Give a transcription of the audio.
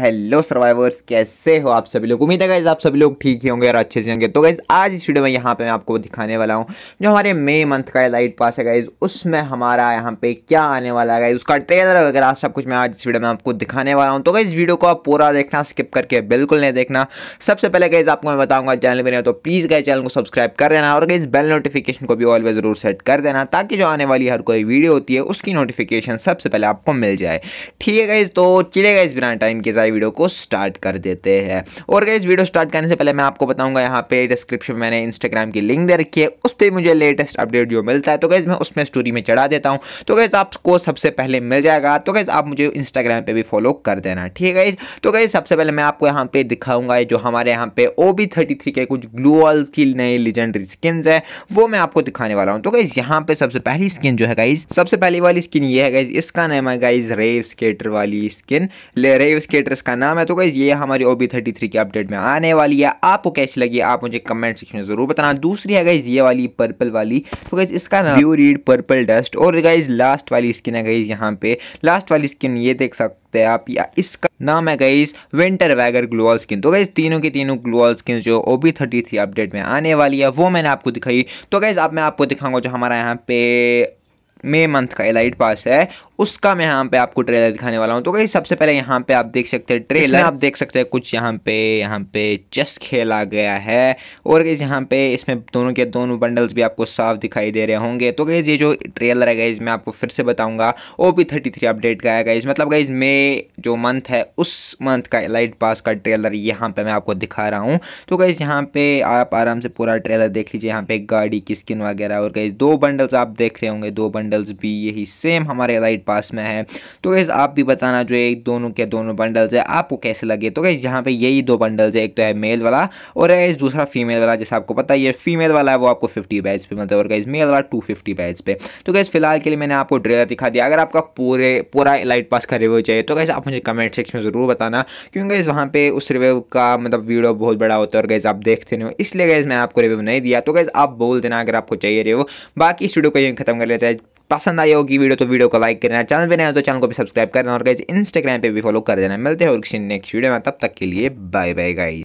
hello survivors कैसे हो आप सभी लोग उम्मीद है गाइज आप सभी लोग ठीक ही होंगे और अच्छे से होंगे तो गाइज आज इस वीडियो में यहाँ पे मैं आपको दिखाने वाला हूँ जो हमारे मई मंथ का लाइट पास है गाइज उसमें हमारा यहाँ पे क्या आने वाला है गाइज उसका ट्रेलर वगैरह सब कुछ मैं आज इस वीडियो में आपको दिखाने वाला हूँ तो गाइज वीडियो को आप पूरा देखना स्किप करके बिल्कुल नहीं देखना सबसे पहले गाइज आपको मैं बताऊंगा चैनल में तो प्लीज़ गाइज चैनल को सब्सक्राइब कर देना और गाइज बेल नोटिफिकेशन को भी ऑलवेज जरूर सेट कर देना ताकि जो आने वाली हर कोई वीडियो होती है उसकी नोटिफिकेशन सबसे पहले आपको मिल जाए ठीक है गाइज तो चलिए इस बिना टाइम के साथ सारी वीडियो को स्टार्ट कर देते हैं और गई वीडियो स्टार्ट करने से पहले मैं आपको बताऊंगा यहाँ पे डिस्क्रिप्शन में मैंने इंस्टाग्राम की लिंक दे रखी है उस पर मुझे लेटेस्ट अपडेट जो मिलता है तो गैस मैं उसमें स्टोरी में चढ़ा देता हूँ तो गैस आपको सबसे पहले मिल जाएगा तो गैस आप मुझे इंस्टाग्राम पर भी फॉलो कर देना ठीक है तो गई सबसे पहले मैं आपको यहाँ पे दिखाऊंगा जो हमारे यहाँ पे ओ बी थर्टी थ्री के कुछ ग्लू ऑल्स की नई लेजेंडरी स्किन है वो मैं आपको दिखाने वाला हूँ तो गाइज यहाँ पे सबसे पहली स्किन जो है गाइज सबसे पहली वाली स्किन ये है गाइज इसका नाम है गाइज रेव स्केटर वाली स्किन रेव स्केटर का नाम है तो गाइज ये हमारी ओबी थर्टी थ्री की अपडेट में आने वाली है आपको कैसी लगी आप मुझे कमेंट सेक्शन में जरूर बताना दूसरी है गाइज ये वाली पर्पल वाली तो गाइज इसका नाम यू रीड पर्पल डस्ट और गाइज लास्ट वाली स्किन है गाइज यहाँ पे लास्ट वाली स्किन ये देख सकते हैं आप या इसका नाम है गाइज विंटर वैगर ग्लोअल स्किन तो गाइज तीनों की तीनों ग्लोअल स्किन जो ओबी थर्टी थ्री अपडेट में आने वाली है वो मैंने आपको दिखाई तो गाइज अब आप मैं आपको दिखाऊंगा जो हमारा यहाँ पे मे मंथ का एलाइट पास है उसका मैं यहाँ पे आपको ट्रेलर दिखाने वाला हूँ तो कहीं सबसे पहले यहाँ पे आप देख सकते हैं ट्रेलर आप देख सकते हैं कुछ यहाँ पे यहाँ पे चेस खेला गया है और यहाँ पे इसमें दोनों के दोनों बंडल्स भी आपको साफ दिखाई दे रहे होंगे तो कहीं ये जो ट्रेलर है गाइज मैं आपको फिर से बताऊंगा O P thirty three update का है गाइज मतलब गाइज मे जो मंथ है उस मंथ का एलाइट पास का ट्रेलर यहाँ पे मैं आपको दिखा रहा हूँ तो गाइज यहाँ पे आप आराम से पूरा ट्रेलर देख लीजिए यहाँ पे गाड़ी की स्किन वगैरह और गाइज दो बंडल्स आप देख रहे होंगे दो बंडल बंडल्स भी यही सेम हमारे राइट पास में है तो गैस आप भी बताना जो एक दोनों के दोनों बंडल्स है आपको कैसे लगे तो गैस यहाँ पे यही दो बंडल्स है एक तो है मेल वाला और गैस दूसरा फीमेल वाला जैसे आपको पता है फीमेल वाला है वो आपको फिफ्टी बैच पे मिलता है और गैस मेल वाला टू फिफ्टी पे तो गैस फिलहाल के लिए मैंने आपको ट्रेलर दिखा दिया अगर आपका पूरे पूरा लाइट पास का रिव्यू चाहिए तो गैस आप मुझे कमेंट सेक्शन में ज़रूर बताना क्योंकि गैस वहाँ पे उस रिव्यू का मतलब वीडियो बहुत बड़ा होता है और गैस आप देखते नहीं हो इसलिए गैस मैंने आपको रिव्यू नहीं दिया तो गैस आप बोल देना अगर आपको चाहिए रिव्यू बाकी इस वीडियो को यही खत्म कर लेते हैं पसंद आई होगी वीडियो तो वीडियो को लाइक कर देना चैनल पर नए हो तो चैनल को भी सब्सक्राइब कर देना और गाइज इंस्टाग्राम पे भी फॉलो कर देना मिलते हैं और नेक्स्ट वीडियो में तब तक के लिए बाय बाय गाइज